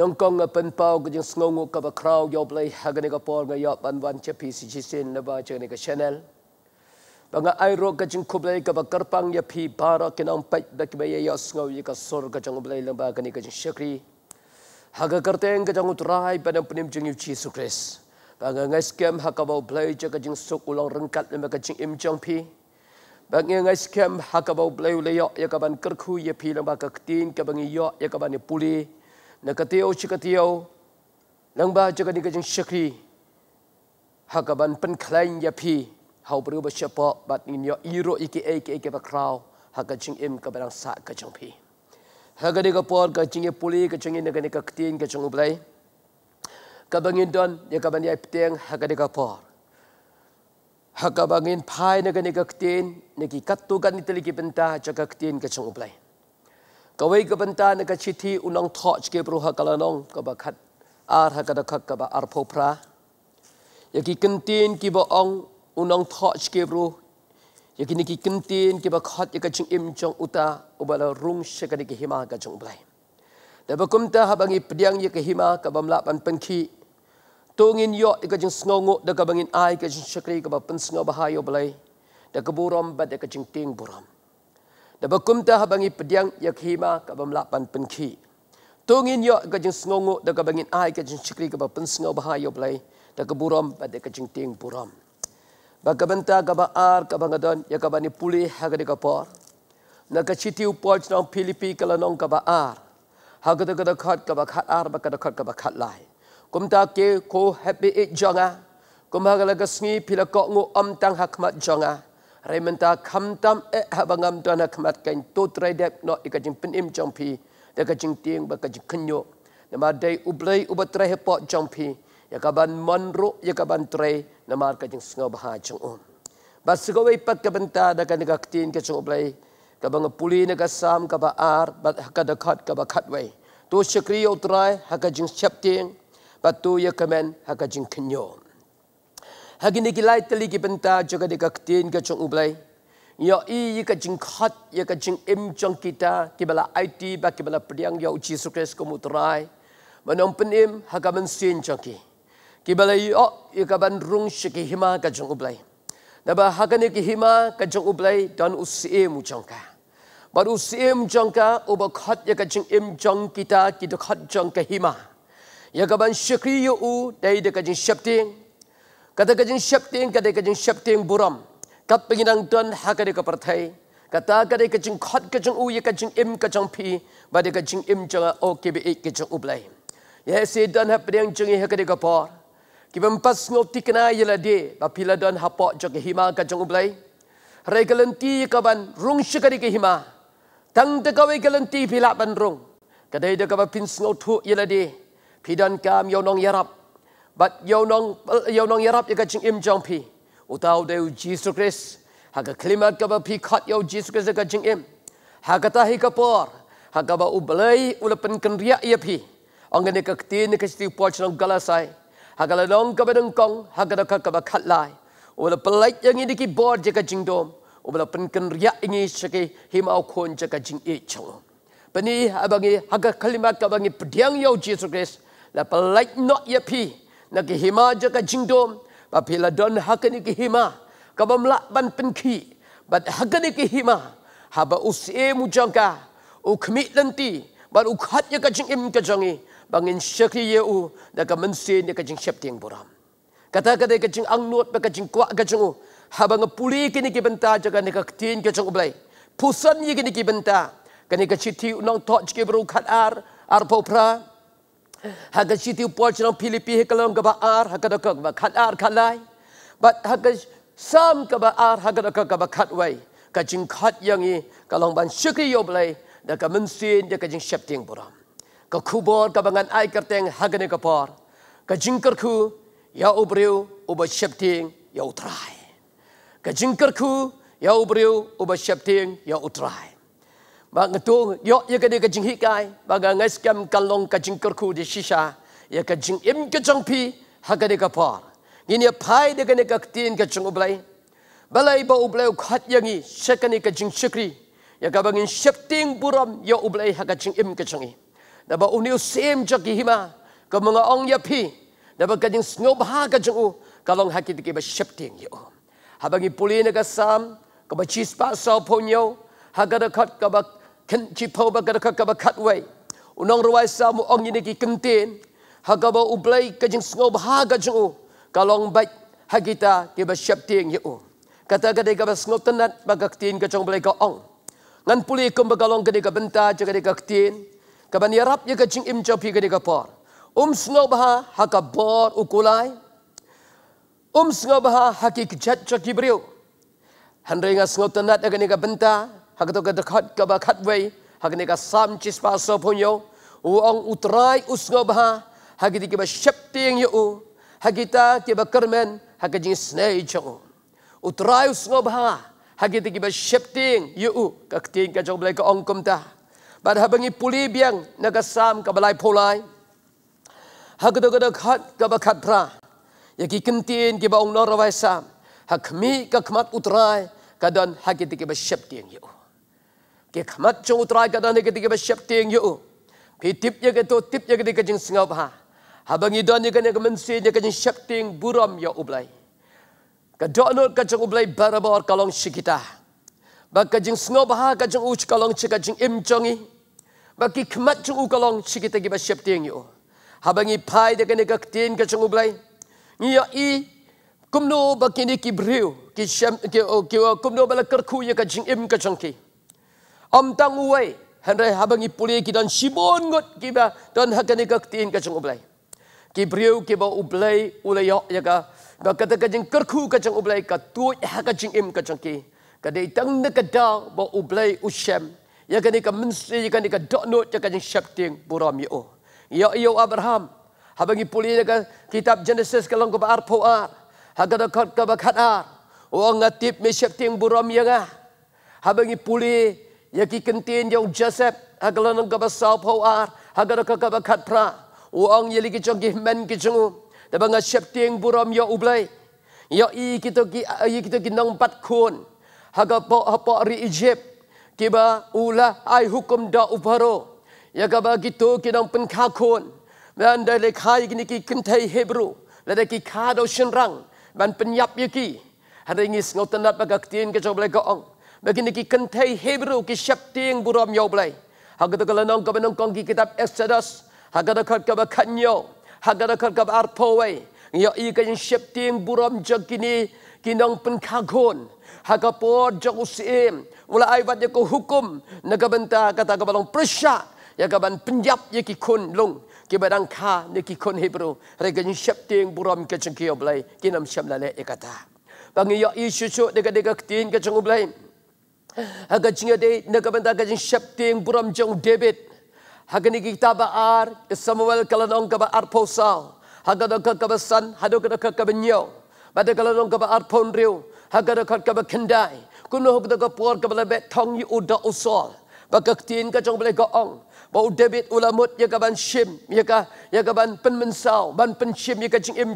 nong kong nga pen pau ge jing ngong ka ba krau yo blai ha ge ga por nga yo ban wan che pcc sin na ba che ne ga channel ba nga ai ro ge jing kublai ka ba karpang ya phi ba ra ke nong pai da ke ba ye ya yo ngo yi ka sor ga jang blai la ba ga ni ga jing shakri ha ga kar teng utrai pa nam pnim jing yu chi su kris ba nga ngai skem ha ka ba blai che ga jing su ku long rang kat ma ga jing im jong pi ba nga ngai skem ha ka ba blai yo ya ka ban kar khu ye ya phi ba ka tin ka ba ngi yo ya ka ba ni puli na katiyo si katiyo nang ba jaga ni kajing shakri hakaban pen klein ya hau beru ba shapo bat ni yo iro iki ake ake ba krau hakajing im ka barang sa kajing pi haga de ga por ka jing puli ka jing ne ka ktien ka jing ublai ka bangin don ya ka ban ya pteng haga de ga por haga bangin pai ne ga ni ka ktien ne ki katu ga ki benta jaga ktien ka jing ublai ก็วิ่กับบรรดาในกชิตที่อุนองทอจเกบรูฮากลานองก็บัคัดอาร์ฮากัดคักกับอารพพระอยากกินกันตีนกีบอองอุนองทอจเกบรูอยากกินกินกันตีนกีบคัดอยากกิงอิมจงอุตาอุบลารุงเชกันกิหิมากัจงบลายแต่บักุมตาฮับังอีปียงยากหิมากับบัมลาปันเป็นขีตัวงินยอดอีกจึงสงงดกับบังอินไอกจึงชักรีกับบัปนสงบหายอบลายแต่กบูรอมบัดกจึงติงบูรอม dan ta habangi pediang yak hima ke bermelapan penki. Tungin yuk ke jeng sengonguk dan ke bangin ai ke jeng cikri ke bapensengau bahaya belai. Dan ke buram pada ke jeng ting buram. Baga benta ke ba'ar ke bangadon yang ke bani pulih haga di kapar. Nak ke citi upol jenang pilipi ke lanong ke ba'ar. Haga di kedekat ke bakat ar baka dekat ke bakat lai. Kumtah ke ko happy it jangah. Kumbaga lagi sengi pila kok ngu om tang hakmat jangah. Raymond kam tam e tu anak mat kain tu try dek no ika jing penim im jong pi da jing tieng ba ka jing kenyo na ma dai u blai u ba try he po jong pi ya ka ban mon ro ya ka ban try na ma ka jing sngo ba ha jong on ba se ta da ka ni ka tin ka jong blai puli na sam ka ar ba ka da khat ka ba khat wei to try ha ka jing tu ya ka men kenyo hagin ni gilai tali gi benta joga de ka ktin ka chung ublai yo i yi ka jing khat ya ka jing im chung kita ki bala it ba ki bala priang yo chi su kres ko mutrai manom pen im haga men sin chung ki ki bala yo i ka ban rung shi hima ka chung ublai na ba haga ni ki hima ka chung ublai dan us e mu chung ka bar us e mu ka oba khat ya ka jing im chung kita ki de khat chung hima ya ka ban shikri yo u dai de ka jing shapting kata kajin shapting kata kajin shapting buram kat penginang tuan ha kada ka pertai kata kada kajin khot kajin u ye ya kajin im kajin pi bade kajin im jang o e, ke be ek kajin ublai ya se dan ha pedang jing ha kada ka por kibam pas ngot tikna yela de ba pila dan ha pok hima kajin ublai regalenti ka ban rung shikari ke hima tang de ka regalenti pila ban rung kada de ka ba pin ngot thu yela de pidan kam yo nong yarap but yau nong uh, yau nong yarap yaga ching im jong pi utau deu jesus christ haga klimat ka ba pi khat yau jesus christ ka ching im haga ta hi ka por haga ba ublai ulapen ken ria ia pi angga ne ka ktin ka sti por chong gala sai haga la nong ka ba dong kong haga da ka ka ba khat lai ula pelai yang ini ki bor je ka ching dom ula pen ken ria ingi sheki himau khon je ka ching e chong Pani abangi haga kalimat kabangi pediang yau Jesus Christ la pelai not ye pi nak kehima jaka jingdom, bila don hakani kehima, kaba melakban penki, bat hakani kehima, haba usia mujangka, ukmi lenti, bat ukhat jaka jingim kajangi, bangin syakri ye u, naka mensin jaka jing syap tiang buram. Kata-kata jaka jing angnut, baka jing kuak kajangu, haba ngepuli kini kebentar jaka naka ketin kajangu belai, pusan ye kini kebentar, kini kecithi unang tok jika berukhat ar, ar popra, Haga shiti upoch no Philippi hekalong ka ar haga do kaba ba khat ar khalai. But haga sam kaba ar haga do kaba ba khat wai. Ka jing khat yang yi ka long ban shukri yo blai da ka min sin ka jing shep buram. Ka kubor ka bangan ai ker teng haga ni ka por. Ka jing ker ya ubriu uba shep ya utrai. Ka jing ker ya ubriu uba shep ya utrai. Ba ngatu yo ye ka de ka jing hikai ba ngai skam kalong ka kerku di de shisha ye ka jing im ke jong pi ha ka de ka par ni ne phai de ka ne ka tin ka chung ublai ba lai ba ublai khat yang i she jing shikri ye ka bang shifting buram yo ublai ha ka jing im ke chung i da ba uni sem jok i hima ka mga ong ya pi da ba ka jing snob ha ka u kalong ha ki ba shifting yo Habangi bang i puli ne ka sam ka ba chispa sa ponyo ha ka da kan cipau baga dekat bakat way, Unang ruai samu ong ini ki kentin. Haga ba ublai kajeng sungau bahaga jengu. Kalong baik hagita kiba siap ting yu. Kata gede kaba sungau tenat baga ketin kajong belai ka ong. Ngan puli ikum baga long gede ka benta jaga dekat ketin. Kaba niarap ya kajeng im jopi gede ka por. Um sungau baha haga bor ukulai. Um sungau baha haki kejat cokibriu. Hendri ngas sungau tenat agani ka benta hak tu kata khat ka khat wei hak ne ka sam chis pa so pon yo u ong u trai us go ba hak di ke ba shep ting yo u hak kita ke ba kermen hak jing snei chong u trai us go ba hak di ke ba shep ting yo u ka ting ka jo blai ka ong kum ta ba da bangi puli biang na ka sam ka balai polai hak tu kata khat ka ba khat tra ya ki kentin ke ba ong no ra wai sam hak mi ka khmat u trai kadon hak di ke ba shep ting yo u ke khamat chong utra ka dan ke tiga ha. syap teng yo pi tip ye ke to tip ye ke tiga jing singa ba ha bang i don ye ke ne ke ye ke jing syap teng buram ya ublai ka do no ka chong ublai barabar kalong sikita ba ka jing singa ba ka jing uch kalong chika jing im chong i ba ki khamat chong u kalong sikita ki ba syap teng yo ha bang i pai de ke ne ka teng ka chong ublai ni yo i kumno ba ki ni ki brew ki syam ki oh, oh, kumno ba la kerku ye ka jing im ka chong ki Om tang uai hendai habang ipuli ki dan sibon ngot ki ba dan hakani ka tin ka chung ublai. Ki brio ki ba ublai ulai yo ya ka ba kata ka jing kerku ka chung ublai ka tu ha jing im ka chung ki. Ka dei tang ne ka da ba ublai usham. Ya ka ni ka mensi ya ka ni ka dot not ya ka jing shap buram yo. Ya yo Abraham habang ipuli ya ka kitab Genesis ka lang ko ba arpo ar. Ha ka da ka ka ba khat ar. Wa ngatip me shap buram ya ga. Habang ipuli y aquí que entiende un Joseph, hagan un gabasau poar, hagan un gabakat pra, o ang y aquí que men que chungu, de banga shepting buram yau ublay, yau y que toki, y pat kun, haga po hapo ri kiba ula ay hukum da ubaro, ya kaba nang kinang penkakun, dan dari kai gini ki kentai Hebrew, lada ki kado shenrang, dan penyap yuki, hari ngis ngotanat baga ketien kecoh boleh goong, begini niki kentai Hebrew ki syapting buram yau belai. Haga tak kalau nongkap nongkong ki kitab Exodus, haga tak kalau kau kanyo, haga tak kalau kau arpoai, ikan yang syapting buram jauh kini kinong pun kagun. Haga por jauh Mula ulah ayat yang ku hukum, naga bentar kata kau belum persia, ya kau ban penjap ya ki kun lung. Kebadan ka ni ki kun Hebrew, Rekan yang syapting buram kecengkiyo belai, kinam syam lalai ikata. Bangi yau isu-isu dekat-dekat ketin kecengkiyo belai, Haga jingya de nagabanda haga jing shepte buram jong debit. Haga niki taba ar isamuel kalanong kaba ar posal. Haga do kaba san, hado kaba do ka kaba nyo. Bada kalanong kaba ar pon riu. Haga do kaba kendai. Kuno hukda ka puar kaba lebe tong yu uda usol. Baka ktiin ka jong bale ka Bau debit ulamut ya kaban shim, ya ka ya kaban penmensau, ban penshim ya kacing im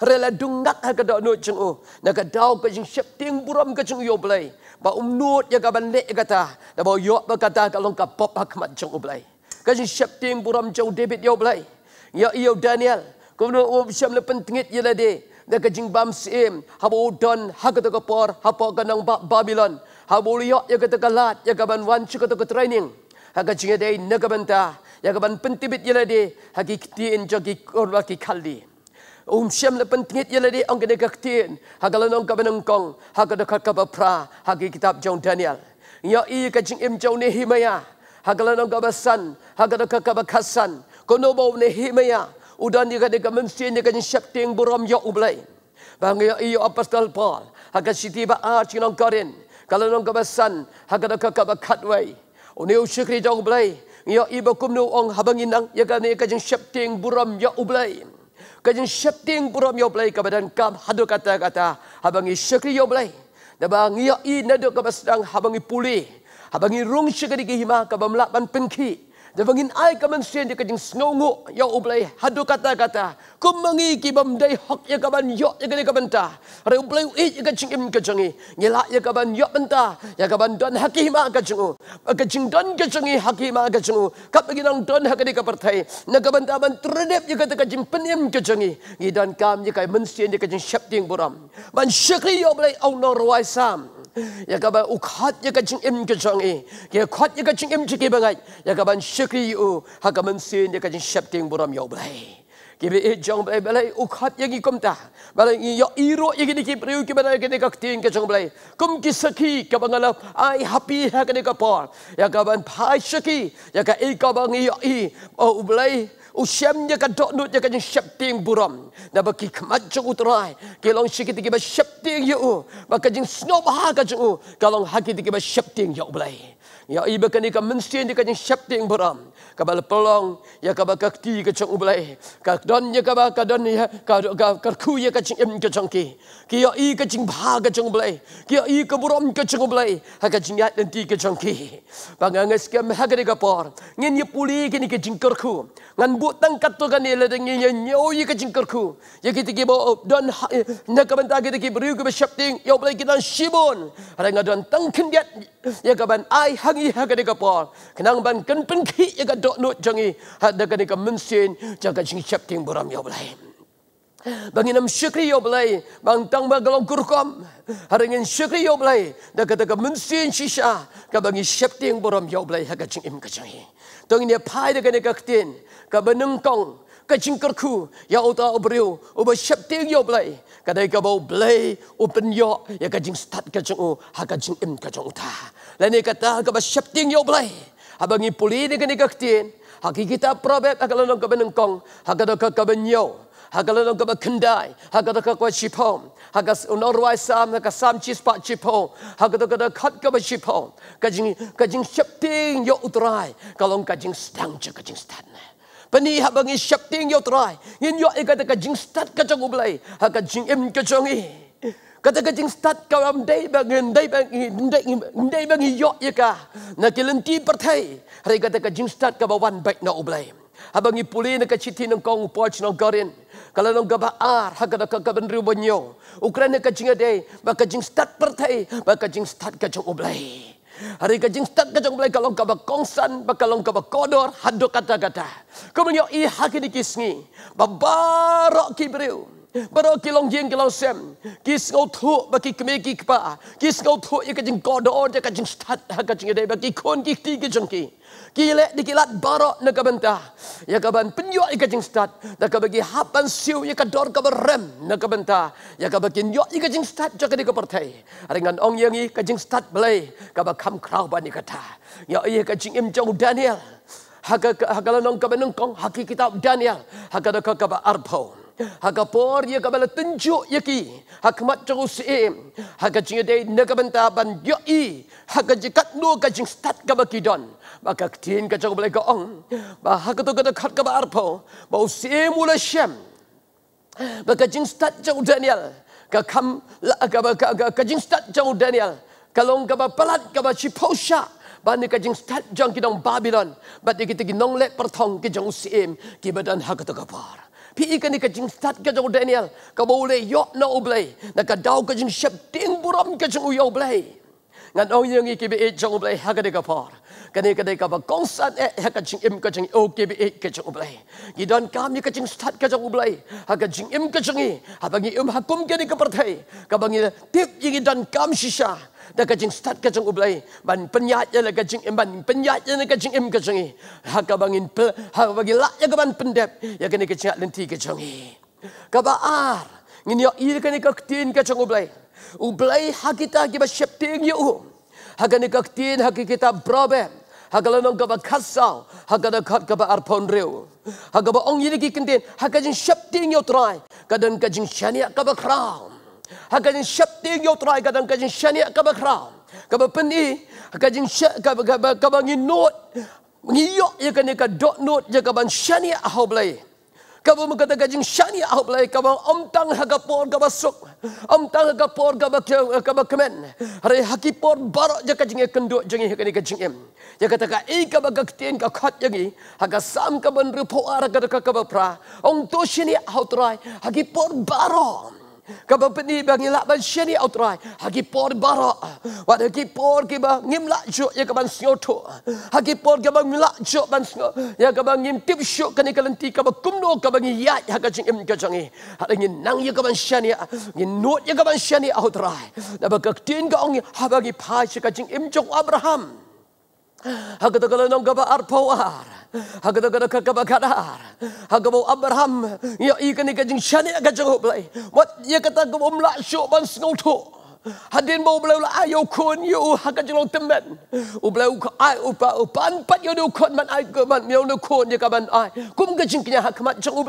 Rela dungak haga do no Naga dau kacing shepting buram kacung yo bale. Ba umnut ya, ya, ya ka balik ya kata. Da ba yo ba kata ka long ka pop ha kemat jong ublai. Ka jin syap buram jong debit yo ublai. Ya iyo Daniel. Ko no o syam le pentingit ya lade. Da ka jing bam sim ha bo don ha ka ka por ha po ka nang ba Babylon. Ha bo yo ya kata ka lat ya ka ban wan chu ka ka training. Ha ka jing dei na ka ban ta. Ya ka ban ya, pentibit ya lade. Ha ki ti en jo ki kor ba ki khaldi um shem le pen tingit ye le di ong kedek ketin hakala nong ka benong kong hakada ka ka pra Hagi kitab jong daniel nya i ka jing im jong ne himaya hakala nong ka basan hakada ka ka kasan kono bo ne himaya udan ye ka de ka men ka jing shep ting buram yo ublai bang ye ya, i ya, apostol paul Haga siti ba a ah, chi nong karin kala nong ka basan hakada ka ka katwai Oni oh, u shikri jong blai, ya ibakum nu ong habanginang, ya kane kajeng shepting buram ya ublai. Kajin syakting puram yo belai kepada kam hadu kata-kata habangi syakri yo belai. Dabang ia i nadu kepada sedang habangi pulih. Habangi rung syakri kehima kepada melakban pengkik. Dia panggil ai kemensian di kajing sengongu ya ublai hadu kata-kata. Ku mengiki bamdai hok ya kaban yok ya kene kabenta. Re ublai i ya kajing im kajingi. Ngila ya kaban yok benta. Ya kaban don hakima kajingu. Kajing don kajingi hakima kajingu. Kap bagi nang don hakadi ka pertai. Na kabenta ban trenep ya kata kajing penim kajingi. dan kam ya kai mensian ya kajing syapting buram. Ban syakri ya ublai au norwaisam ya ga ban ukhat ya ga ching im ge chang e ge khat ya ga kan ching im chi ge ya ga ban shikri u ha ga man sin ya ga kan ching shap ting buram yo bai ge be e jong bai bai ukhat ya gi kom ta ba la yo i ro ye gi ni ki pri ha ya ya eh, ya oh, u ki ba ne ka ting ge chang bai kom ki sakhi ka ba ai happy ha ga ne ka pa ya ga ban pa shikri ya ga e ka ba ngi yo i o u bai usyamnya ka doknut ja ka shapting buram dah bagi kemaju utrai kelong sikit tiki ba shapting yu baka jing snob ha ka jung kalong hakit tiki ba Ya iba kan ika mensin di kanyang syakti yang beram. Kabal pelong, ya kabal kakti kacang ubelai. Kadon ya kabal kadon ya, kadu kaku ya kacang im kacang ki. Kia i kacang bahag kacang ubelai. Kia i kaburam kacang ubelai. Ha kacang yat nanti kacang ki. Pangangas ke mahaga di kapar. Ngin ya puli kini kacang kerku. Ngan butang katu kan ila dengi ya nyoyi kacang kerku. Ya kita kibo don ha, eh, nakabantah kita beriuk kibas syakti yang ubelai ya kita shibon. Harangadon tangkin yat ya ka ban ai hangi ha ka ka kenang ban ken pen ki ya ka dok nut jangi ha da ka ka mensin ja sing chap ting buram ya bulai bang inam syukri yo ya bulai bang tang ba galong kurkom haringin syukri yo ya bulai da ka ka mensin sisa ka bangi chap ting buram ya bulai ha ka ching im ka jangi tong ni pai da ka ka ktin ka benung kong ka ching ker ya uta obriu oba chap ting yo ya bulai kadai ka bau blai open yo ya ka start ka u ha im ka jong lain dia kata, aku bersyapting yuk ya belai. Abang ini pulih dengan ikan ketin. Hakik kita probet, aku lelong kau benengkong. Hakik kita kau benyau. Hakik lelong kau kendai. Hakik kita kau cipom. Hakik unor wai sam, hakik sam cis pak cipom. Hakik kita kau kau bersyapting. Kajing kajing syapting yuk ya utrai. Kalau kajing sedang je kajing stadne. Pani habang isyapting yo ya try. Ngin yo ikat ka jing stat ka ublay. Ha ka jing im ka Kata kencing jing stat ka am dai ba ngin dai ba ngin dai ngin dai ba ngi yo ye ka kata kencing jing stat ka ba wan ba na oblai aba ngi puli na ka chiti nang kong poch nang garin kala nang gaba ar ha kata ka ka banyo ri bonyo ukraine ka kencing dai ba ka jing stat per thai ba ka jing stat ka jong Hari kencing jing kacung ublay kalau belai kalong ka kalau bakalong ka bakodor hado kata-kata. Kemenyo i hakikisni kisngi babarok kibriu. Pero kilong jing kilong sem, kis ngau thu baki kemi kik pa, kis ngau thu ika jing godo ja ka jing stat ha ka jing deba ki kon kik ti ki jing ki. Kile dikilat barok na ka benta, ya ka ban penyo ika jing stat, da ka bagi hapan siu ika dor ka berem na ka benta, ya ka bagi nyo ika jing stat ja ka di ka pertai. Ringan ong yang i ka jing stat belai, ka ba kam krau ba ni kata. Ya iya ka jing im jauh Daniel, haka ka ka ka ka ka ka ka ka ka ka ka ka ka ka ka ka ka Haga por ye kabala tenju ye ki. Haga mat jeru seem. Haga jing day ne kabenta ban yo i. Haga jikat no ka jing stat ka baki don. Ba ka tin ka ong. Ba haga to ka khat ka ba arpo. Ba seem ula shem. Ba ka jing stat jeru Daniel. Ka kam la ka ba ka jing stat jeru Daniel. Kalong ka ba palat ka ba chi posha. Bani ka jing stat jeru kidong Babylon. Ba de kita ginong le pertong ki jeru seem. Ki ba dan haga to pi ka ha kan ni ka jing sat ka daniel ka bo le yo na u blai na ka dau ka shep ting buram ka jong u yo blai nga no yong ki bi e jong blai ha ka de ka par ka ni ka de ka ba kong sat e ha ka im ka o ki bi e ka jong blai gi don ka mi ka jing sat ka jong u blai ha ka jing im ka i ha ba gi um ha kum ka ni ka par thai ka ba tip yi gi don kam shi sha da kajing stat kajing ublai ban penyat ya kajing emban penyat ya kajing em kajing haka bangin pe haka bagi lak ya kaban pendep ya kene kajing lenti kajing kabar ngin yo ir kene kaktin kajing ublai ublai kita ki ba shepting yo haka ne kaktin kita brobe haka lanong kaba kasau haka da kat kaba arpon reu haka ba ong yini ki kenten haka jing shepting yo try kadan kajing shania kaba kraum Haka jin syab ting yau kadang ka jin syani ka ba kra. Ka ba pen i, ka jin syak ka ba ka ba ngin not. Ngiyok ya kan ka ka dot not ya ka syani ahau blai. Ka ba ka jin syani ahau blai ka ba om tang ha ka por ka ba sok. Om tang ha ka por ka ba ka ba kemen. Hari hakipor por baro ya ka jin kenduk jin ka ni ka jin em. Ya kata ka i ka ba ka ketin ka khat ya ngi. Ha ka sam ka ban repo ara ka ka ba pra. Ong to syani ahau try haki por kau berpeni bagi lak ban sheni outrai. Hagi por bara. Wat hagi por ke ba ngim lak jo ya ka ban sioto. Hagi por ya ke ba ngim lak jo ban sio. Ya kaban ba ngim tip sio ka kalenti ka ba kumno ka ba ngiya ya ka jing ka jangi. Hala ngin nang ya kaban ban sheni ya. Ngin not ya ka sheni outrai. Na ba ka ktin ka ongi ha ba gi pa sio ka jing jo Abraham. Hagdo gado nong gaba arpo ar. Hagdo gado ka gaba kadar. Hagbo Abraham ya ikani ka jing shani ka jing hoblay. Wat ya kata gbo mla shu ban snow to. Hadin mo blau la ayo kun yu ya, haga oh, jing long temen. U oh, blau ay ai u oh, pa u pan pat yo ya kun man ay gman yo no kun ya kaban ay Kum ka jing kinya hakmat jing u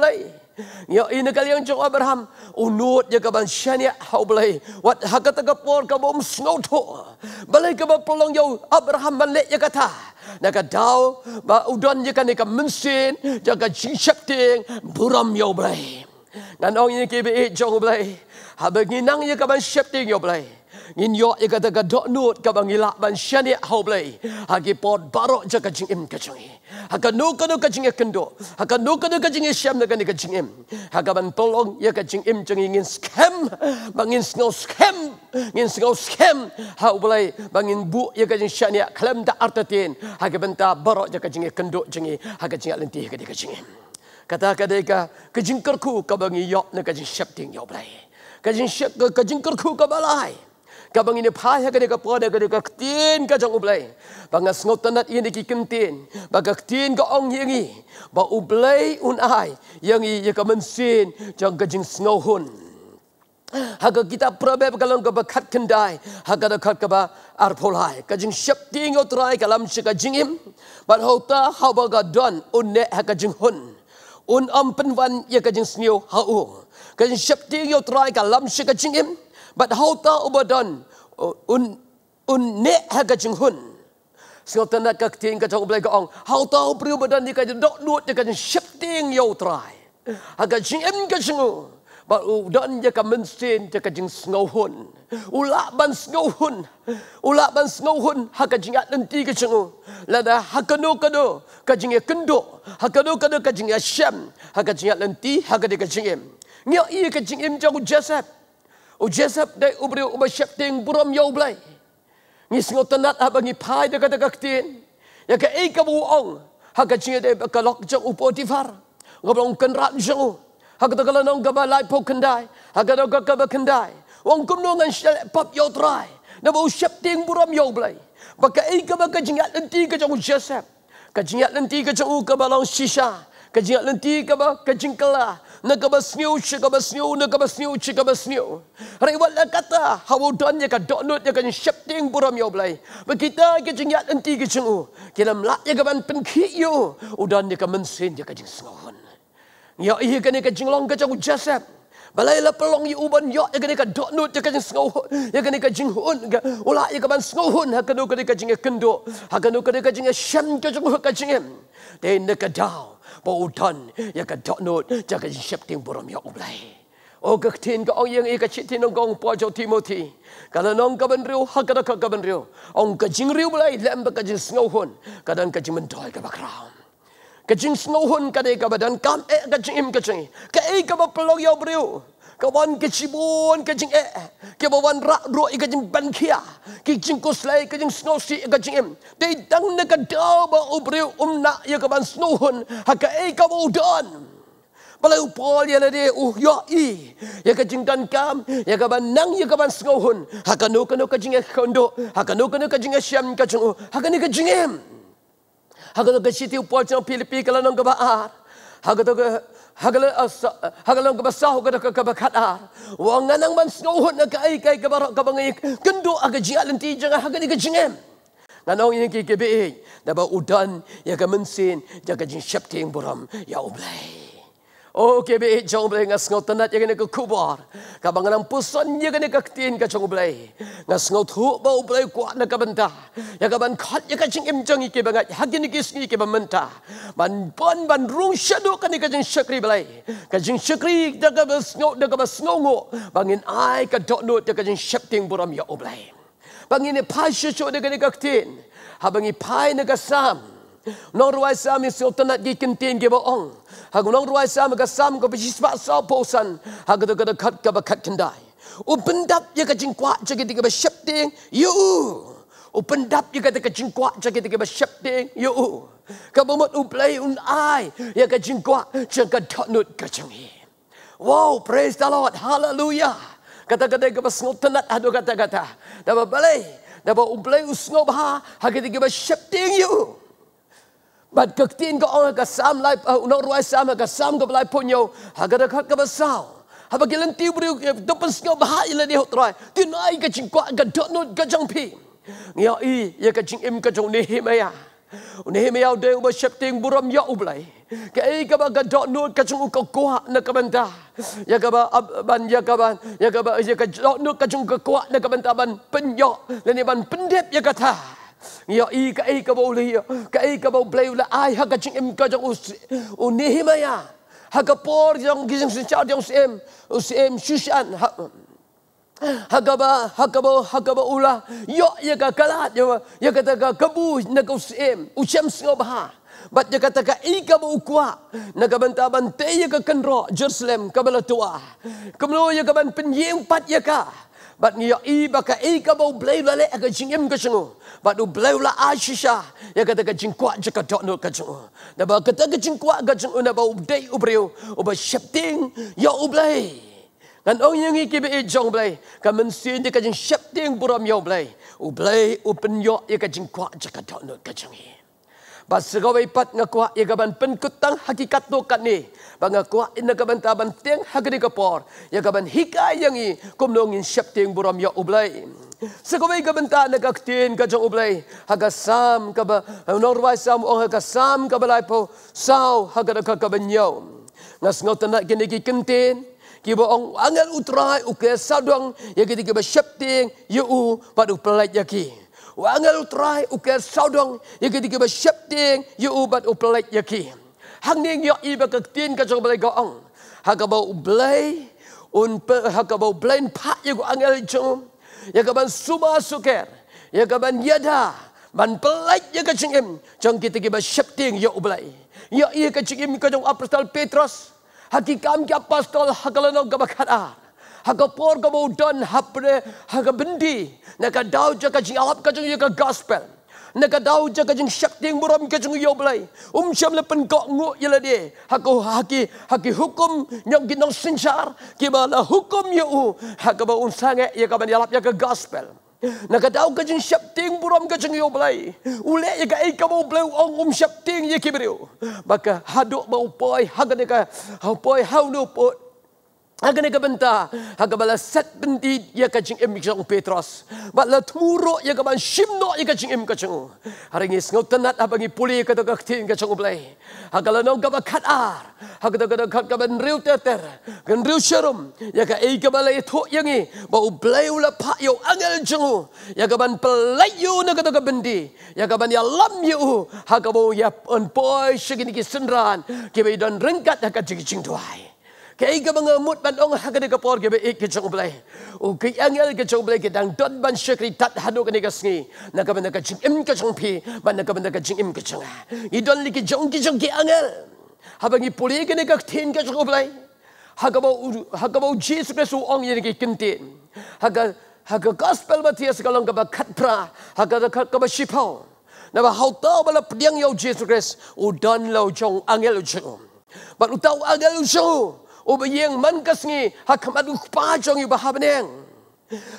Ya ini kali yang cakap Abraham. Unut ya kaban syaniak hau belai. Wat haka tegapur ka bom sengoto. Belai ka pelong jauh Abraham balik ya kata. Naka dau ba udon ya kan ika mensin. Jaga jinsyap ting buram jauh belai. Dan orang ini kibik jauh belai. Habis nginang ya kaban syap ting jauh belai ngin ya i kata dok nut ka bang ilak syani shani hau blai ha pot barok ja ka im ka haga ha ka no ka no ka jing ka ndo ha ka no ni ka im haga ka tolong ya ka im jing ingin scam bangin snow scam ngin snow scam hau blai bangin bu ya ka syani shani klem da artatin ha ka barok ja ka jing ka ndo jing ha ka jing lenti ka di kata ka deka ka kerku ka bangi yo na ka jing shap ting yo blai ka jing shap ka kerku ka balai Kabang bang ini pahaya kena ke pada kena ke ketin ublai. Bangga sengau tanat ini di kikentin. Bangga ketin ke ong yang ini. Ba ublai unai ai. Yang ini yang kemensin. Jang kajing sengau hun. Haga kita prabeb kalang ke bakat kendai. Haga dekat ke ba arpolai. Kajing syap tinggau terai kalam syaka jingim. Bat hauta hau baga don unnek haka jing hun. Un ampen wan ya kajing sengau hau. Kajing syap tinggau terai kalam syaka jingim. Bat hauta ubadan un un ne ha ga jing hun so ta na ka ting ka chok blai ka ong how ta ho pri bodan ni ka jing dok nuot ka jing shap ting try ha ga jing em ka jing ba u don ja ka men sin ta ka jing ngau hun ula ban ngau hun ula ban ngau hun ha ka jing at ti ka jing la da ha ka no ka do ka jing ya kendo ha ka no ka do ka jing ya sham ha ka jing at ti ha ka de ka jing em ngi i ka jing em ja ku jasap Ujezab dai ubri uba shakting buram yau blai. Ngis ngotanat abangi lah pai de kata kaktin. Ya ka ei ka buong. Ha ka chinga de ka lok jo upo difar. Ngobong kan rat jo. Ha ka kala nong ka pok po kendai. Ha ka ka ka ba kendai. Wong kum nong an shal pap yau trai. Na bu shakting buram yau blai. Ba ka ei ka ba ka chinga lenti ka jo ujezab. Ka chinga lenti ka jo u ka balong shisha. Ka chinga lenti ka ba ka chinga negabasniu chigabasniu negabasniu chigabasniu rai wala kata hawo kan, don kan, ya ka donut ya kan shifting buram yo blai begita ke jingat enti ke chungu kena mla ya ka ya ya ban penki yo udan ya ka mensin ya ka jing snohon ya ihi ka ni ka jinglong ka chagu jasap Balai la pelong i uban yo ya kene ka donut ya kene sngoh ya kene ka jinghun ga ula ya kaban sngoh hun ha kene ka jinge kendo ha kene ka jinge shem ke jinge ka jinge de ne ka dao bo udan ya ka dot not ja ka ship ting borom ya ublai o oh, ka tin eh, ka ong yang e ka chit tin ong gong timothy ka nong ka ben riu ha ka ka ka ben riu ong ka jing riu blai lem ba ka jing snow hon ka dan ka jing men toy ka bakra badan kam e eh, ka im ka jing ka e ka ba kawan ke cibun ke jing e eh. ke bawan ra ro i gajing ban kia ki jing kos lai ke jing snow si gajing em de dang ne ka da ba u bre um na ye ka ban snow hun ha ka e ka bu don bala u pol ye i ye ka jing dan kam ye ka ban nang ye ka ban snow hun ha ka no ka no ka jing e khondo ha ka no ka no ka jing e sham ka jing u ha ka jing em ha ka no ka chi ti u pol chang pilipi ka la nong ka ar ha ka to Hagalang uh, uh, kebasah ke dekat ke bakar. Wang nganang man snohot na kai kai ke barok ke bangai. Kendu aga jial enti jangan hagani ke jengem. Nganong ini ke bi. udan ya ke mensin ya ke jing syapting buram ya ublay. Oh, okay, be it jong blay ngas ngot tenat yang ini ke kubar. Kabang ngan pusan yang ini ke tin ke jong blay. Ngas ngot hu bau blay kuat nak benda. Ya kaban khat ya kacing im jong ike bangat. Hagi ni kis ike bementa. Ban ban ban rung shadow kan ike jeng syakri blay. Kajeng syakri da ka bas ngot da ka bas Bangin ai ka dot not da kajeng shapting buram ya oblay. Bangin ha, ni pasyo cho da kani ka tin. Habangi pai na sam. Nong ruai sami so tenat gigi kentin gi boong. Hag nong ruai sami ka sam ko bisi spa so posan. Hag to gada kat ka ba kendai. U pendap ye ka jingkwa jadi tiga ba shepte yu. U pendap ye ka tiga jingkwa jadi tiga ba shepte yu. Ka ba mot u play un ai ye ka jingkwa jaga tonut ka jangi. Wow, praise the Lord. Hallelujah. Kata-kata ke pasal tenat ada kata-kata. Dapat balik. Dapat umplai usno bah. Hakiti ke pasal you but kaktin ko ang ka sam lai eh, no ruai sam ka sam ko lai punyo hagada ka ka basal haba gilan ti bru ke dopas ko ba ile ni hotrai ti nai ka ching ko ka dot no ka jang pi ngia i ya ka ching em ka jong ni he maya ne he maya de ba shep ting buram ya u blai ke ai ka ba ka dot no ka chung ko ko na ka banta ya ka ba ban ya ka ba ya ka ba ya ka dot no ka chung ko ko na ka banta ban penyo le ni ban pendep ya ka ta Ya i ka i ka bau lia, ka i ka bau blei ula ai haka ching em ka jang usi, u maya, haka por jang gizeng sin chao usem usi em, usi em shushan, haka ba, haka ba, haka ba ula, yo ya ka kalat, ya ka taka ka usi em, u chem singa bah. Ha. bat ya ka taka i ka bau kwa, na ka banta ya ka kenro, Jerusalem, ka bala tua, kamlo ya ka ban penyempat ya ka, bat e- e- kan oh, ni i ba ka e ka bo blay ba le ka jing em ka shingo bat u blay la a shi ya ka ta ka jing kwa ja ka dot no ka jing na ba ka ta ka jing kwa ka jing na ba u dei u breu u ba shifting ya u blay kan ong yang i ki be jong blay ka men si ni ka jing shifting bu ram yo blay u blay u yo ya ka jing kwa ja ka dot no ka jing Basgawai pat nga kuha iga ban penkutang hakikat do kat ni. Banga kuha ina ga taban teng hagri kapor, por. Iga ban hikai yang i kumnongin siap teng buram ya ublai. Sekawai ga benta nga ktin ga jang ublai. Haga sam ka ba eh, norwai sam o oh, haga sam ka balai po. Sao haga da ka ka ban yau. Ngas ngau tanak ginigi kentin. Kibo ang angal utrai uke sadong ya gidi ke ba yu ye u padu pelait ya wangal try uke saudong ya yaki tiki ba shepting yu ya ubat uplek yaki hang ning yo iba ke tin ka jong balai goong haka ba ublai un pe haka blain pa yu ya angel jong yaka kaban suma suker yaka ban yada ban pelai yu ke chingim jong kiti ki ba shepting yu ublai yu i ke chingim ka jong apostol Petrus, Hakikam ki apostol hakalano gabakara. Haga por ka mo dan hapre haga bendi. Naka daw ja jing alap ka jing yaka gospel. Naka daw ja ka jing syakti yang muram ka jing yaw Um syam le kok nguk yala dia. Haku haki haki hukum nyong ginong sinsar. Kibala hukum yu. Ya haga ba un sange yaka man yalap yaka gospel. Naka daw ka jing syakti yang muram ka jing yaw Ule yaka ay ka mau belay uang um syakti yang yaki beriw. Baka haduk ba upoy haga deka upoy haunu upoy. Aga nega benta, aga bala set benti ya kajing em kacang Petros. Bala tmuro ya gaban shimno ya kajing em kacang. Hari ngis ngau abangi puli ya kata kakti em kacang ublay. Aga lanau gaba kat ar. Aga da gada kat gaban riu teter. Gan riu syarum. Ya ka ei gaba lai tok yangi. Ba ublay ula pak yo angel jengu. Ya gaban pelayu na kata kabendi. Ya gaban ya lam yu. Aga bau ya on boy shigini ki sendran. Kibay dan rengkat ya kacang kacang tuai. Kaya ka mga mut man ong hanga ni ka por gabi ik kichong blay. U oh, ki angel kichong blay ki dang don ban shikri tat hanu ka ni ka sngi. Naka ba naka jing im kichong pi, ba naka ba naka jing im kichong ha. Ah, I don li kichong kichong ki angel. Habang i puli ka ni ka ktin kichong blay. Haga ba u jesu kresu ong yin ki kintin. Haga haga gospel ba ya tiyas ka long ka ba katra. Haga ka ba shipaw. Na hau tau bala la yau jesu kresu. udan lau chong angel chong. Ba tau angel chong ob yeng man kasngi hakmat u pa chong i ba habneng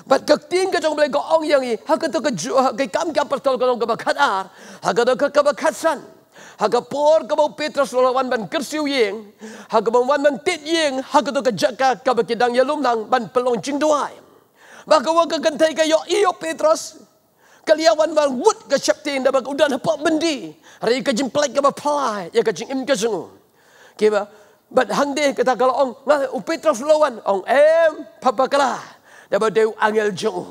bat ka tin ka chong blai ga ong yang i ha ka to ka ju ka kam kya par ka ong ka ba khada ha ka ka ka ba khasan por ka ba petros lo wan ban kersi u yeng ha wan ban tit yeng ha ka to ka ja ka ya lum nang ban pelong ching duai ba ka wa ka kan thai ka yo i yo petros kalia wan wan wut ka chapting da ba udan hapok bendi hari ka jim plek ka ba ya ka jim im ka jung Kira, But hang deh kata kalau ong ngah upetros lawan ong em papa kala dapat dia angel jong.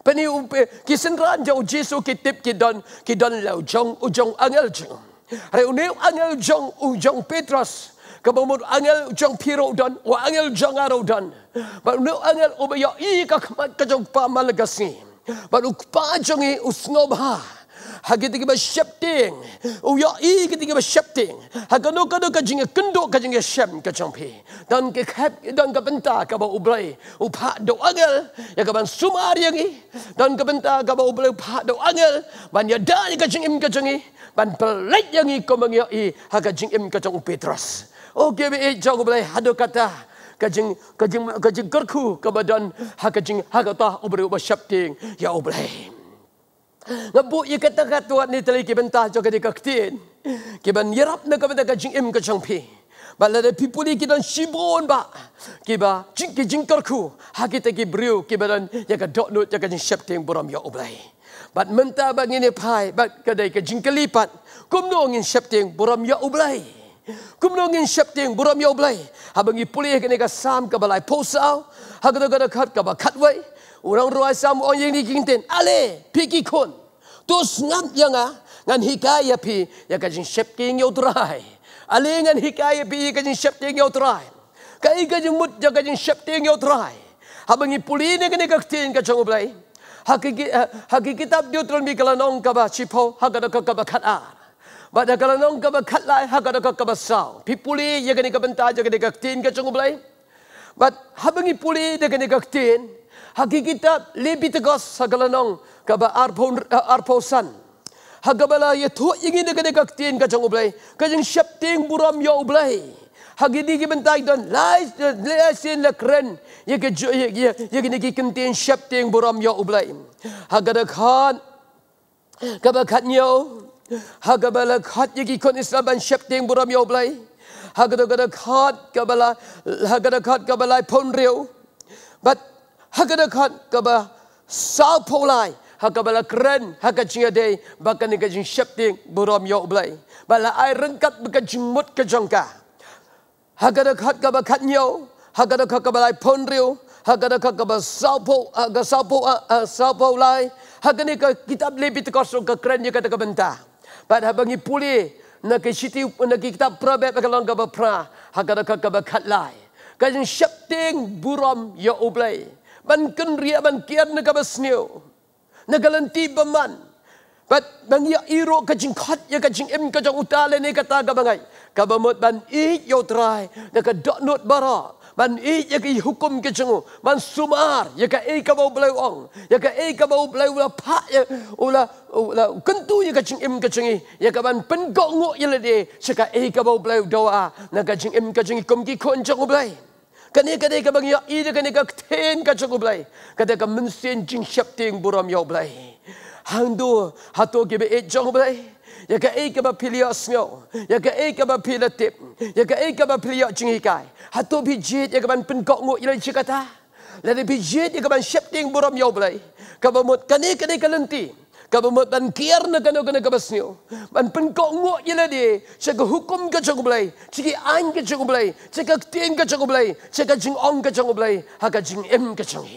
Peni upe kisen ranja ujisu kitip kidon kidon lau jong ujong angel jong. Reuni angel jong ujong Petros, kebumut angel jong piro dan wa angel jong arudan. baru no angel ubaya ika kak kajong pamalgasim, baru kupajungi jongi usnobah. Hagi tiga ba shifting. Uya i ke tiga ba shifting. Haga no kado ka jinga kendo ka jinga shem ka champi. Dan ke kap dan ka benta ka ba ubrai. Upa do angel. ya ka ban sumar yang i. Dan ka benta ka ba ubrai upa do angel. Ban ya da ka jinga im ka jingi. Ban pelai yang i ko mang ya i haga jing im ka jong petros. Okay be jog ubrai hado kata. kajing kajing kajing kerku kepada hakajing hakata ubre ubah syapting ya ubrahim Nabu ye kata kat tuat ni telik bentah jo kadi kaktin. Kiban yerap na ka bentah kajing im kajang pi. Ba lada pipuli kidan shibon ba. Kiba jing ki ha, jing karku. hakita teki briu kibadan ya ka dot nut ya ka jing shepting buram ya ublai. Bat mentah bang ini pai. Bat kadai ka jing kelipat. Kum no ngin shepting buram ya ublai. Kum no ngin shepting buram ya ublai. Habangi pulih kini ka sam ka balai posau. Hagada ha, gada kat ka ba katwai orang roh asam orang yang dikintin. Ale, pergi kon. Tu sengat yang ah, ngan hikaya pi, ya kajin syep king yau Ale ngan hikaya pi, ya kajin syep king yau Kai kajin mut, ya kajin syep king yau terai. Habang ipuli ni kena kaktin kacang ublai. Hakiki, eh, hakiki kitab dia terlalu mikalan kaba kabah cipho, hakada kaba kat'ar. Bada kala nong kaba khatlai ha kada kaba sao. Pipuli ya gani kaba ya gani kaktin ka chungu blai. But habangi puli de ya gani kaktin kita lebih tegas segala nong kaba arpon eh, arposan. Hagabala ye tu ingin dekat dekat tin kacang ublay, kacang siap buram ya ublay. Hagi di ki bentai don lais leasin la kren ye ke jo ye ye ye ki ki kentin siap buram ya ublay. Haga khan kaba khat Haga bala khat ye ki kon islam ban siap buram ya ublay. Haga gada khat kaba la haga hagada khat la pon rio, But hakadakat kaba salpolai hakabala keren hakajinga day bahkan eh, eh, ni kajing shifting buram yau blai bala ai rengkat bekajing mut kajangka hakadakat kaba kat nyau hakadakat kaba lai ponriu hakadakat kaba salpo aga salpo salpolai hakani ka kitab lebih terkosong ke keren juga tak bentar pada bangi pulih nak kita nak kita probek bagi langgar berpra hakadakat kaba kat lai Kajin shifting buram ya ublai man kan ria man kian na kabas niyo. Nagalanti ba man? Ba't man ya iro ka jing ya ka em, im ka jang utale ni kata ka bangay? Kabamot man iit yaw try na ka donot bara. Man iit ya ka hukum ka jang man sumar ya ka ay ka bau balay wang. Ya ka ay ka bau balay wala pa ya wala wala kentu ya ka em im ka ya ka man pengok ngok ya lade. Saka ay ka bau balay dawa na ka jing im ka jang ki kuan jang ublay kani kani kau bang yo i de kani ten kau cukup blai ka kau ka men jing shap ting buram yau blai hando hatu ha to ge be e jong blai ya ka e kau ba pili yo smyo ya ka e ka ba pili tip ya ka e ka ba pili yo ya jing kai ha to ya ka ban pin ko ngo yo chi ka ya ka ban shap ting buram yau blai kau ba mot kani kau ka lenti Kabumut ban kiar na kanu kanu kabas niyo. Ban pengkok ngok yela di. Cika hukum ka cakup lay. Cika an ka cakup lay. Cika ktien ka cakup lay. Cika jing ong ka cakup lay. Haka jing em ka cakup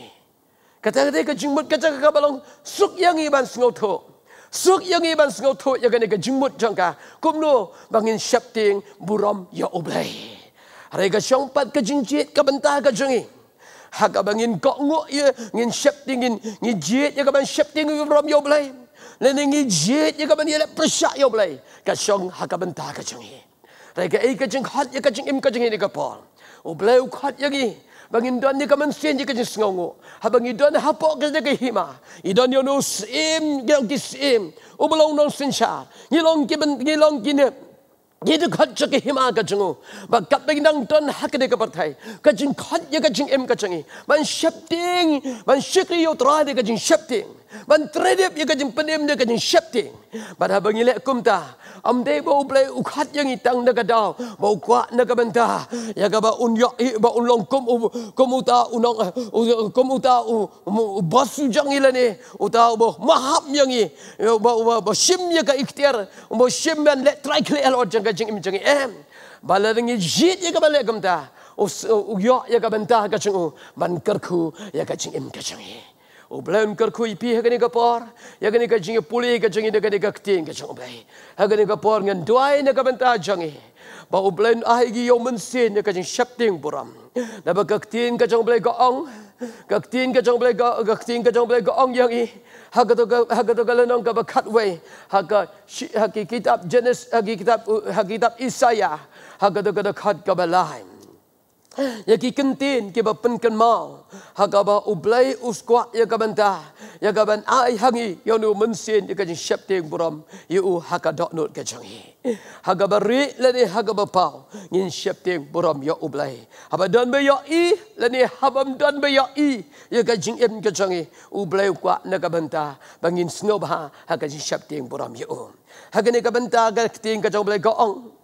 Kata kata ka jing mut ka cakup kabalong. Suk yang iban sengau to. Suk yang iban sengau to. Ya kanu ka jing mut jangka. Kumno bangin syap ting buram ya ublay. Hari ka syongpat ka jing jit ka bentah ka jingi. Haka bangin kok ngok ya. Ngin syap tingin. Ngin jit ya ka bangin syap tingin. Ngin syap tingin. Nenengi jit ye kaban ye le prasak yo blai. Ka song ha ta ka chung hi. Ta ka ei ka jing hat ye ka jing im ka jing ni ka pol. O blai u khat ye gi. Bang in ni kaman sen ye ka jing ngong. Ha bang i don ha pok ka de ka hima. I don yo no sim ge ok ki sim. O blong no sin cha. Ni ki ben ni ki Ni de khat chok hima kacungu. jing. Ba kap ba ngang don ha ka de kacung parthai. Ka jing khat ye ka jing im ka jing. Man shapting. Man Man tredip ye kajin penem ye kajin shepting. Bad ha bangi kum ta. Am de bo blai u yang itang na kadau. Bo kwa na ka benta. Ya ka ba un yo i ba un long kum u kum u ta u nong u kum u ta u basu jang ilani. U ta bo mahap yang i. Yo ya ba ba shim ye ya ka ikhtiar. Bo shim man lek try kle el or jang kajin im jang i em. Bala dengi jit ye ya ka ba lek kum ta. U yo ye ka benta kajin u. Man kerku ye kajin im kajin i. Oblem kar kui pi ha gani gapor ya gani ka jingi puli ka jingi de gani ka ktin ka jong bai ha gani gapor ngan duai na ka banta jangi ba oblem ai gi yom sin ya ka jing shapting buram na ba ka ktin ka jong bai ka ong ka ktin ka jong bai ka ka ktin ka jong bai ka ong yang i ha ka to ka ha ka to ka lenong ka ba khat wei ha ka ha ki kitab genesis ha ki kitab ha kitab isaya ha ka to ka khat ka ba lain Ya ki kentin ki bapen mal. mau. Hagaba ublay uskwa ya kabanta. Ya kaban ai hangi ya nu mensin ya kajin syapting buram. Ya u haka dok nut kajangi. Hagaba ri lani hagaba pau. Ngin syapting buram ya ublay. Haba dan ya i lani habam dan ya i. Ya kajin em kajangi. ublay kwa na kabanta. Bangin snobha ha, ha kajin syapting buram ya u. Hagani kabanta ga kating kajang ka goong.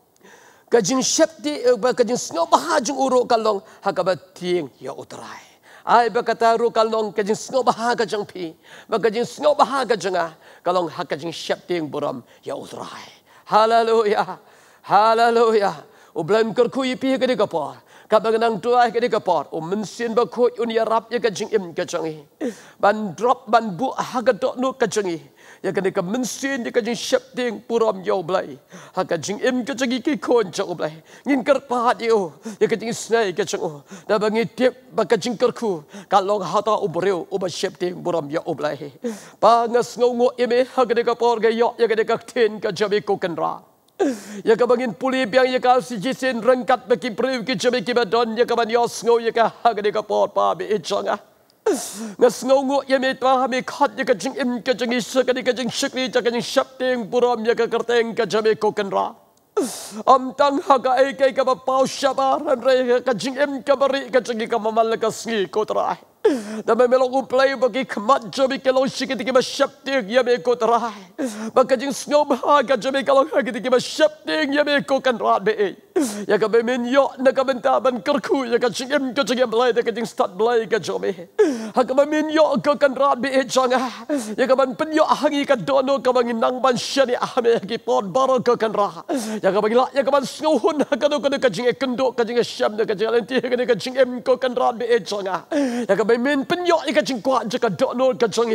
Kajin shepti eh, kajin snyo baha jung uru kalong hakaba ting ya utrai. Ai ba kata ru kalong kajin snyo baha kajang pi. Ba kajin snyo baha kajang ah kalong hakajin shepti ing buram ya utrai. Hallelujah. Hallelujah. U blam kar ku yi pi kadi ka por. Ka um, ba nang tuai kadi ka por. U men sin ba ya rap ya kajing im kajang Ban drop ban buah hakadok nu kajang ya kan ka mensin ka jing shep puram yo blai ha ka jing im ka jing ki kon cha blai ngin kar pa ha oh. ya ka jing snai ka cha o oh. da ba ngi tip ba ka jing kar khu ka long ha ta o breu ba shep puram yo o blai pa nga sngo ngo im ha ka ka por ga yo ya ka de ka tin ka jabi ko kan ra Ya ka bangin puli biang ya ka si jisin rengkat beki priu ki jemi ki badon ya ka ban yos ngau ya ka hagani ka pot pa bi ichang ah nga snongok ya ha meta hami khat ya kajing im kajing isha kani kajing shikri ja kajing shapteng pura miya ka karteng ka jame kokan ra am tang ha ka ekei ka ba pao shabaran re ka kajing im ka kajing ka mamal ka kotra hai dan may melong uplay bagi kemat jami kalau sikit tiki masyaptik ya meko terah. Bagi jing senyum haka jami kalau haki tiki masyaptik ya meko kan rat be'e. Ya ka bemin yok na ka bentaban kerku ya ka cingim ke cingim belay ka jing stat belay ka jami. Haka bemin yok ke kan rat be'e jangha. Ya ka ben penyok hangi ka dono ka bangin nang ban syari ahme haki pot baro ke kan rah. Ya ka bagi lak ya ka ben senyuhun haka do kena ka jing e kenduk jing e syam na ka jing alenti ka jing em ke kan rat be'e jangha. Ya ka bay min pin yo ka ching kwa ka do no ka chong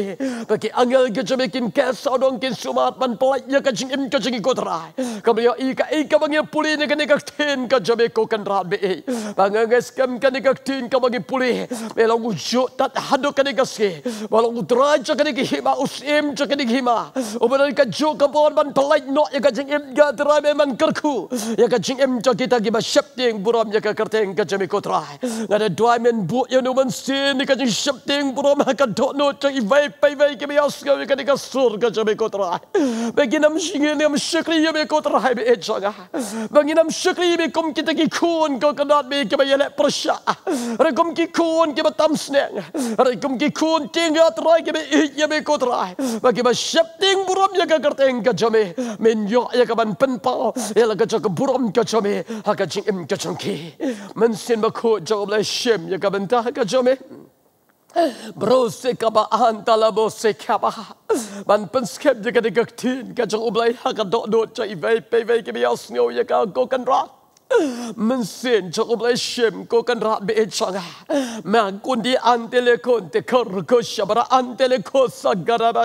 pa ki angel ka chong kin ka sa dong kin su mat ban pa ya ka ching im ka ching ko tra ka bi i ka i ka bang puli ne ka ne ka tin ka jabe ko kan ra be e pa nga ga skam ka ne ka tin ka bang ye puli me lo gu jo ta ha do ka ne ka se ba lo gu tra cha ka ne ki hi us im cha ka ne ki ma o ba ka jo ka bon ban pa no ya ka ching ga tra be man kar khu ya ka ching im cha ki ba shap ting buram ya ka kar teng ka jabe ko tra na da men bu yo no sin kata shopping pun rumah kat tok no cari vai pai vai ke dia sekali kat dekat surga cari kau terah bagi nam singa nam syukri ya kau terah be etsaga ah. bagi nam syukri be kom kita ki kun kau kadat be ke bayalek persya ah. rekom ki kun ke batam sneng ah. rekom ki kun tinggal terah ke be eh. ya be kau terah bagi ba shopping pun rumah ya ka kerteng ka jame men yo ya ka ban pen pa ya la ka cak buram ka jame eh. ha ka jing em ka chang ki men sin ba ko jo ble shim ya ka ban ta ka jame Mm-hmm. Eh. Brosik apa antala brosik apa? Man penskep juga di tin, kacau ublay haka dok dok cai vei pei vei kimi asni oya ka go kan rat. Mensin cak ublay shim go kan rat be echanga. antelekon kundi antele kon te kar go shabara antele ko sagara ba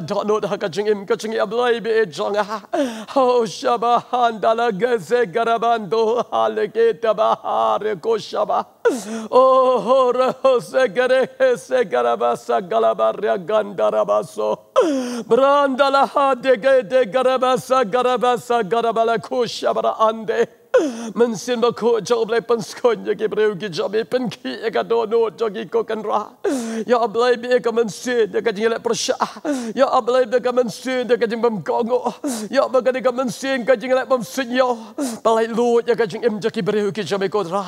ka dot ha ka jingim ka jingi ablai be ho shaba handala gaze garabando haleke tabahar ko shaba oh hora se gare se garabasa oh, galabarya oh, gandarabaso brandala ha de ge de garabasa garabasa garabala ko Shabara ande Men sin var kod jag blev på en skön jag brukade jag bli på en kig jag då nu jag gick och kan rå. Jag blev bäck om en syn jag kan gilla på sja. Jag blev bäck om en syn jag kan gilla på gång. Jag blev bäck om en syn jag kan gilla på syn jag. Palai lut jag kan gilla på jag brukade jag bli kod rå.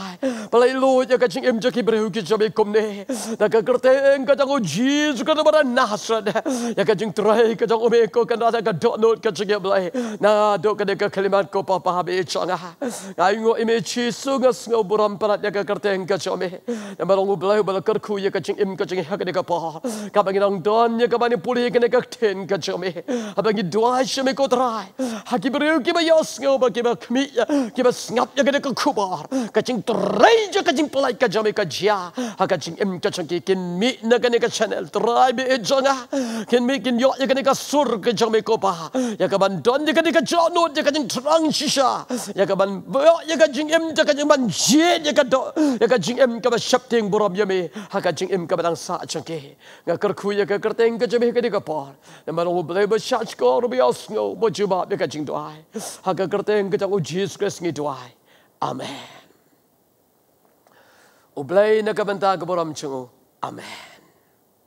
Palai lut jag kan gilla på jag brukade jag bli kom ne. Jag kan gilla på jag kan gilla på jag kan gilla på jag kan gilla på jag kan gilla på jag kan gilla på jag kan gilla på jag kan jag kan jag kan jag kan jag kan gilla på jag kan gilla jag kan jag kan jag kan jag kan gilla jag kan jag kan jag kan jag kan kan jag kan gilla på jag kan jag kan gilla på kan jag kan gilla på jag ngai ngo ime chi su ga sngo buram pa ya ka karte eng ka chome ya ba ngo blai ba ya ka im ka ching ha ka de ngi dong don ya ka ba ni puli ka ne ka ten ka chome ha ba ngi dua shi me ko trai ha ki bru ki ba yo sngo ba ki ba khmi ya ki ba sngap ya ka de ka khu ba ka ching trai ja ka ching palai ha ka im ka ching ki kin mi na ka channel trai be e jonga kin mi kin yo ya ka ne ka sur ka jame ko ya ka ban don ya ka ne ka jo no ya ka ching trang shisha ya ka ban bo ya ka jing em ta ka jing man je ya ka do ya ka jing em ka ba shap ting bo ha ka jing em ka ba dang sa cha ke ga kar khu ya ka kar teng ka je me ka de ka pa na ma lo ble ba sha cha ro bi os no bo ju ba ya ka jing do ai ha ka kar teng ka ta o jesus christ ni do ai amen o ble na ka ban ta ka bo ram amen